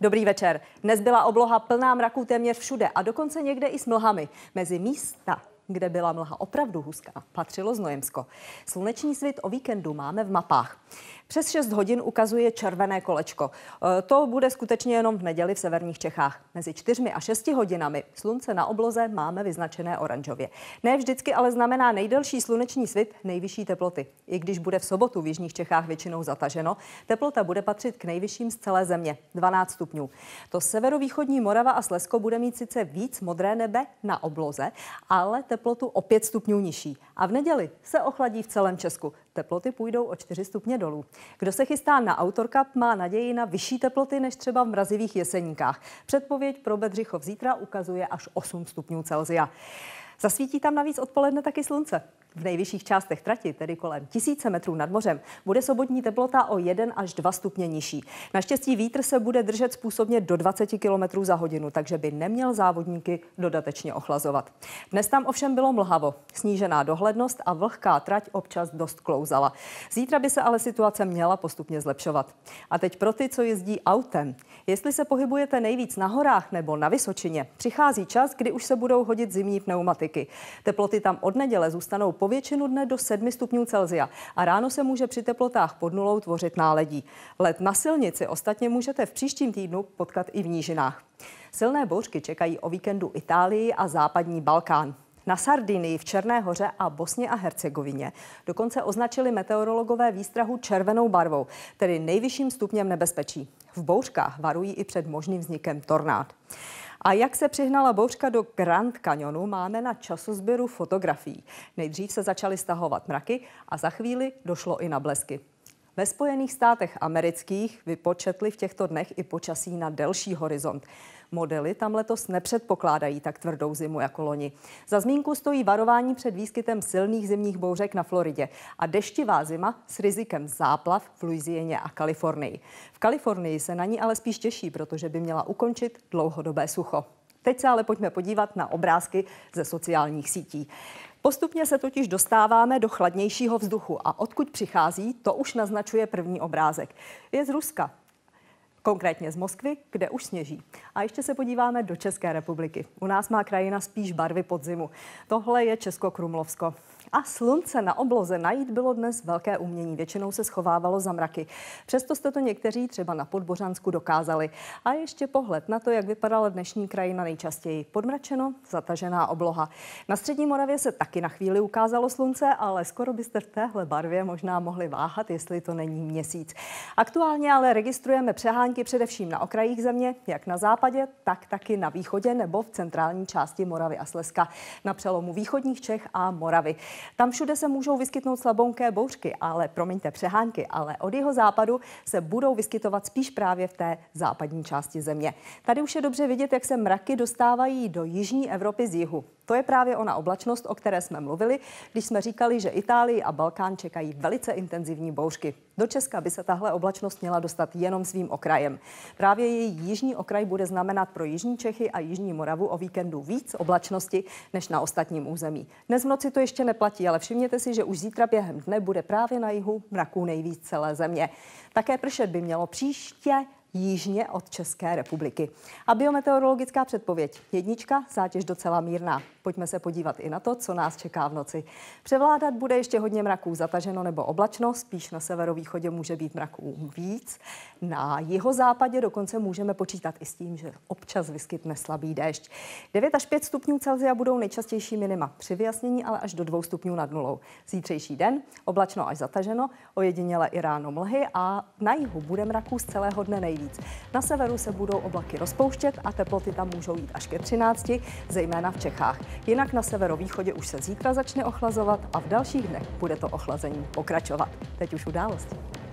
Dobrý večer. Dnes byla obloha plná mraků téměř všude a dokonce někde i s mlhami. Mezi místa, kde byla mlha opravdu huská, patřilo Znojemsko. Sluneční svit o víkendu máme v mapách. Přes 6 hodin ukazuje červené kolečko. E, to bude skutečně jenom v neděli v severních Čechách. Mezi 4 a 6 hodinami slunce na obloze máme vyznačené oranžově. Ne vždycky ale znamená nejdelší sluneční svit nejvyšší teploty. I když bude v sobotu v jižních Čechách většinou zataženo, teplota bude patřit k nejvyšším z celé země, 12 stupňů. To severovýchodní Morava a Slezsko bude mít sice víc modré nebe na obloze, ale teplotu o 5 stupňů nižší. A v neděli se ochladí v celém Česku. Teploty půjdou o 4 stupně dolů. Kdo se chystá na autorkap, má naději na vyšší teploty než třeba v mrazivých jeseníkách. Předpověď pro Bedřichov zítra ukazuje až 8 stupňů Celzia. Zasvítí tam navíc odpoledne taky slunce. V nejvyšších částech trati, tedy kolem tisíce metrů nad mořem, bude sobotní teplota o 1 až 2 stupně nižší. Naštěstí vítr se bude držet způsobně do 20 km za hodinu, takže by neměl závodníky dodatečně ochlazovat. Dnes tam ovšem bylo mlhavo, snížená dohlednost a vlhká trať občas dost klouzala. Zítra by se ale situace měla postupně zlepšovat. A teď pro ty, co jezdí autem. Jestli se pohybujete nejvíc na horách nebo na Vysočině, přichází čas, kdy už se budou hodit zimní pneumatiky. Teploty tam od neděle zůstanou po většinu dne do 7 stupňů Celzia a ráno se může při teplotách pod nulou tvořit náledí. Let na silnici ostatně můžete v příštím týdnu potkat i v nížinách. Silné bouřky čekají o víkendu Itálii a západní Balkán na Sardinii, v Černé hoře a Bosně a Hercegovině. Dokonce označili meteorologové výstrahu červenou barvou, tedy nejvyšším stupněm nebezpečí. V bouřkách varují i před možným vznikem tornád. A jak se přihnala bouřka do Grand Canyonu, máme na časozběru fotografií. Nejdřív se začaly stahovat mraky a za chvíli došlo i na blesky. Ve Spojených státech amerických vypočetli v těchto dnech i počasí na delší horizont. Modely tam letos nepředpokládají tak tvrdou zimu jako loni. Za zmínku stojí varování před výskytem silných zimních bouřek na Floridě a deštivá zima s rizikem záplav v Louisianě a Kalifornii. V Kalifornii se na ní ale spíš těší, protože by měla ukončit dlouhodobé sucho. Teď se ale pojďme podívat na obrázky ze sociálních sítí. Postupně se totiž dostáváme do chladnějšího vzduchu a odkud přichází, to už naznačuje první obrázek. Je z Ruska, konkrétně z Moskvy, kde už sněží. A ještě se podíváme do České republiky. U nás má krajina spíš barvy podzimu. Tohle je Česko-Krumlovsko a slunce na obloze najít bylo dnes velké umění. Většinou se schovávalo za mraky. Přesto jste to někteří třeba na Podbořansku dokázali. A ještě pohled na to, jak vypadala dnešní krajina nejčastěji. Podmračeno, zatažená obloha. Na střední Moravě se taky na chvíli ukázalo slunce, ale skoro byste v téhle barvě možná mohli váhat, jestli to není měsíc. Aktuálně ale registrujeme přehánky především na okrajích země, jak na západě, tak taky na východě nebo v centrální části Moravy a Slezska, na přelomu východních Čech a Moravy. Tam všude se můžou vyskytnout slabonké bouřky, ale promiňte, přehánky, ale od jeho západu se budou vyskytovat spíš právě v té západní části země. Tady už je dobře vidět, jak se mraky dostávají do jižní Evropy z jihu. To je právě ona oblačnost, o které jsme mluvili, když jsme říkali, že Itálii a Balkán čekají velice intenzivní bouřky. Do Česka by se tahle oblačnost měla dostat jenom svým okrajem. Právě její jižní okraj bude znamenat pro jižní Čechy a jižní Moravu o víkendu víc oblačnosti než na ostatním území. Dnes v noci to ještě neplatí neplatí, ale všimněte si, že už zítra během dne bude právě na jihu mraků nejvíc celé země. Také pršet by mělo příště jižně od České republiky. A biometeorologická předpověď. Jednička, zátěž docela mírná. Pojďme se podívat i na to, co nás čeká v noci. Převládat bude ještě hodně mraků, zataženo nebo oblačno, spíš na severovýchodě může být mraků víc. Na jihozápadě dokonce můžeme počítat i s tím, že občas vyskytne slabý déšť. 9 až 5 stupňů Celzia budou nejčastější minima. Při vyjasnění ale až do 2 stupňů nad nulou. Zítřejší den oblačno až zataženo, ojediněle i ráno mlhy a na jihu bude mraků z celého dne nej nejvíc. Na severu se budou oblaky rozpouštět a teploty tam můžou jít až ke 13, zejména v Čechách. Jinak na severovýchodě už se zítra začne ochlazovat a v dalších dnech bude to ochlazení pokračovat. Teď už událost.